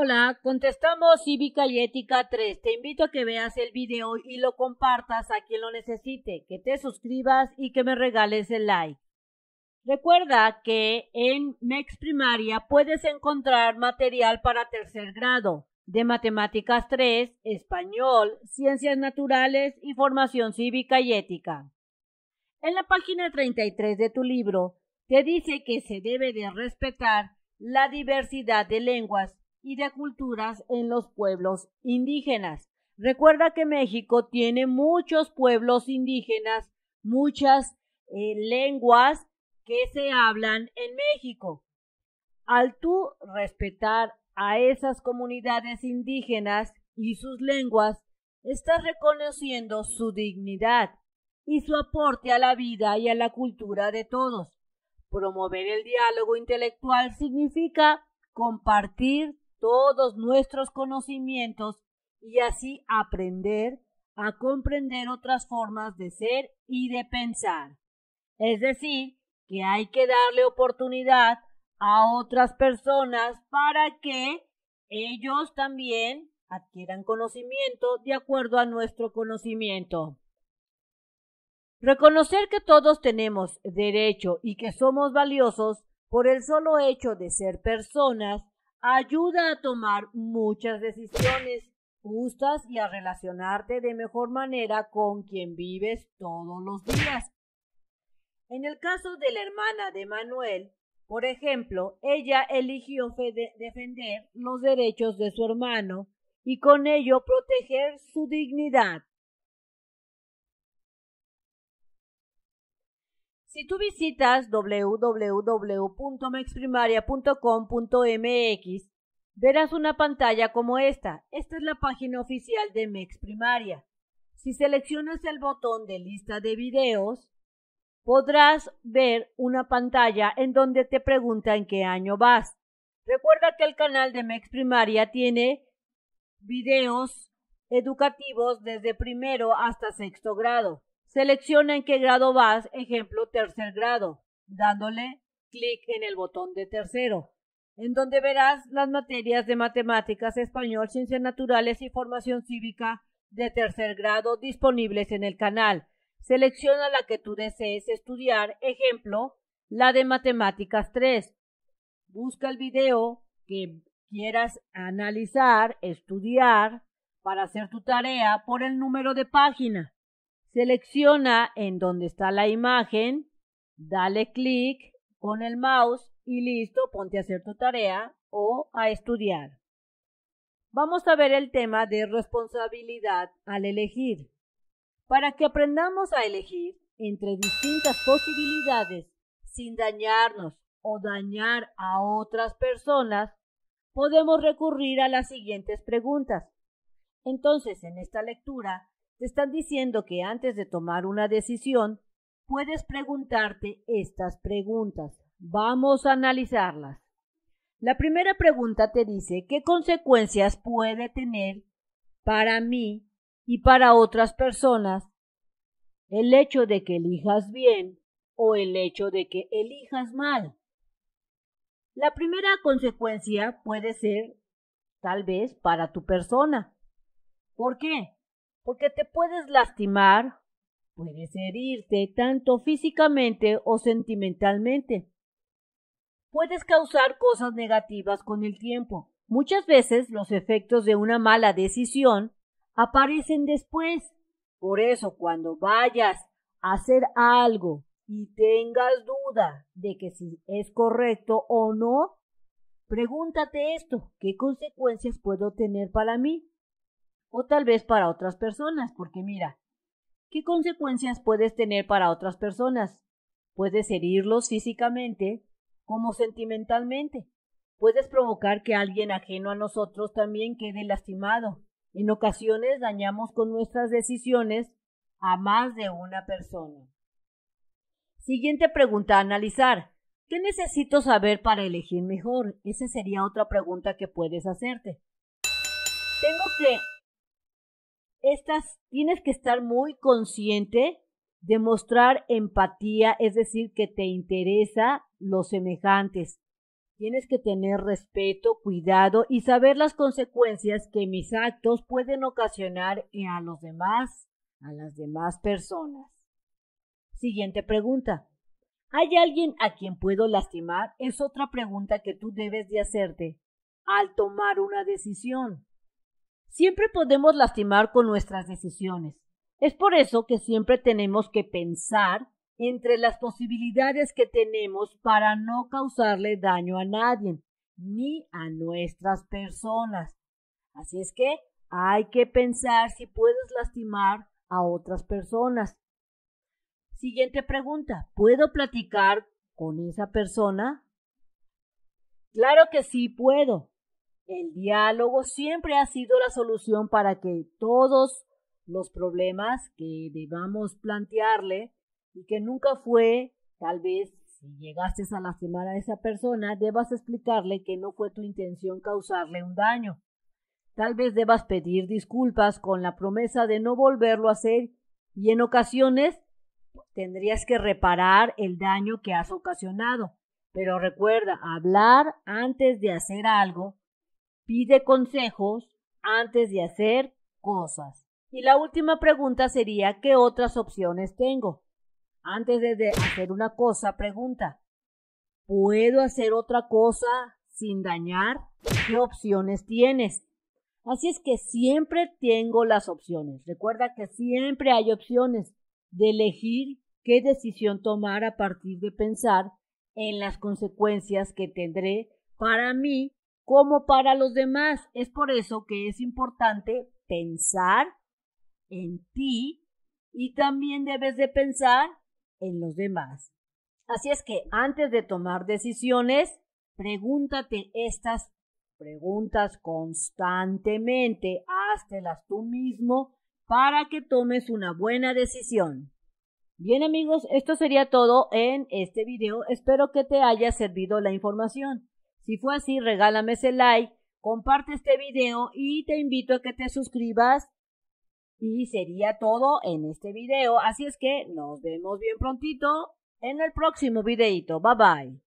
Hola, contestamos Cívica y Ética 3. Te invito a que veas el video y lo compartas a quien lo necesite, que te suscribas y que me regales el like. Recuerda que en MEX Primaria puedes encontrar material para tercer grado de Matemáticas 3, Español, Ciencias Naturales y Formación Cívica y Ética. En la página 33 de tu libro te dice que se debe de respetar la diversidad de lenguas y de culturas en los pueblos indígenas. Recuerda que México tiene muchos pueblos indígenas, muchas eh, lenguas que se hablan en México. Al tú respetar a esas comunidades indígenas y sus lenguas, estás reconociendo su dignidad y su aporte a la vida y a la cultura de todos. Promover el diálogo intelectual significa compartir todos nuestros conocimientos y así aprender a comprender otras formas de ser y de pensar. Es decir, que hay que darle oportunidad a otras personas para que ellos también adquieran conocimiento de acuerdo a nuestro conocimiento. Reconocer que todos tenemos derecho y que somos valiosos por el solo hecho de ser personas ayuda a tomar muchas decisiones justas y a relacionarte de mejor manera con quien vives todos los días. En el caso de la hermana de Manuel, por ejemplo, ella eligió defender los derechos de su hermano y con ello proteger su dignidad. Si tú visitas www.mexprimaria.com.mx, verás una pantalla como esta. Esta es la página oficial de Mexprimaria. Si seleccionas el botón de lista de videos, podrás ver una pantalla en donde te pregunta en qué año vas. Recuerda que el canal de Mex Primaria tiene videos educativos desde primero hasta sexto grado. Selecciona en qué grado vas, ejemplo, tercer grado, dándole clic en el botón de tercero, en donde verás las materias de matemáticas, español, ciencias naturales y formación cívica de tercer grado disponibles en el canal. Selecciona la que tú desees estudiar, ejemplo, la de matemáticas 3. Busca el video que quieras analizar, estudiar, para hacer tu tarea por el número de página. Selecciona en donde está la imagen, dale clic con el mouse y listo, ponte a hacer tu tarea o a estudiar. Vamos a ver el tema de responsabilidad al elegir. Para que aprendamos a elegir entre distintas posibilidades sin dañarnos o dañar a otras personas, podemos recurrir a las siguientes preguntas. Entonces, en esta lectura te están diciendo que antes de tomar una decisión, puedes preguntarte estas preguntas. Vamos a analizarlas. La primera pregunta te dice qué consecuencias puede tener para mí y para otras personas el hecho de que elijas bien o el hecho de que elijas mal. La primera consecuencia puede ser tal vez para tu persona. ¿Por qué? porque te puedes lastimar, puedes herirte tanto físicamente o sentimentalmente. Puedes causar cosas negativas con el tiempo. Muchas veces los efectos de una mala decisión aparecen después. Por eso cuando vayas a hacer algo y tengas duda de que si es correcto o no, pregúntate esto, ¿qué consecuencias puedo tener para mí? o tal vez para otras personas, porque mira, ¿qué consecuencias puedes tener para otras personas? Puedes herirlos físicamente como sentimentalmente. Puedes provocar que alguien ajeno a nosotros también quede lastimado. En ocasiones dañamos con nuestras decisiones a más de una persona. Siguiente pregunta a analizar. ¿Qué necesito saber para elegir mejor? Esa sería otra pregunta que puedes hacerte. Tengo que estas tienes que estar muy consciente de mostrar empatía, es decir, que te interesa los semejantes. Tienes que tener respeto, cuidado y saber las consecuencias que mis actos pueden ocasionar a los demás, a las demás personas. Siguiente pregunta. ¿Hay alguien a quien puedo lastimar? Es otra pregunta que tú debes de hacerte al tomar una decisión. Siempre podemos lastimar con nuestras decisiones. Es por eso que siempre tenemos que pensar entre las posibilidades que tenemos para no causarle daño a nadie, ni a nuestras personas. Así es que hay que pensar si puedes lastimar a otras personas. Siguiente pregunta, ¿puedo platicar con esa persona? Claro que sí puedo. El diálogo siempre ha sido la solución para que todos los problemas que debamos plantearle y que nunca fue, tal vez si llegaste a lastimar a esa persona, debas explicarle que no fue tu intención causarle un daño. Tal vez debas pedir disculpas con la promesa de no volverlo a hacer y en ocasiones tendrías que reparar el daño que has ocasionado. Pero recuerda, hablar antes de hacer algo Pide consejos antes de hacer cosas. Y la última pregunta sería, ¿qué otras opciones tengo? Antes de hacer una cosa, pregunta, ¿puedo hacer otra cosa sin dañar? ¿Qué opciones tienes? Así es que siempre tengo las opciones. Recuerda que siempre hay opciones de elegir qué decisión tomar a partir de pensar en las consecuencias que tendré para mí como para los demás. Es por eso que es importante pensar en ti y también debes de pensar en los demás. Así es que antes de tomar decisiones, pregúntate estas preguntas constantemente, háztelas tú mismo para que tomes una buena decisión. Bien amigos, esto sería todo en este video. Espero que te haya servido la información. Si fue así, regálame ese like, comparte este video y te invito a que te suscribas. Y sería todo en este video, así es que nos vemos bien prontito en el próximo videito. Bye bye.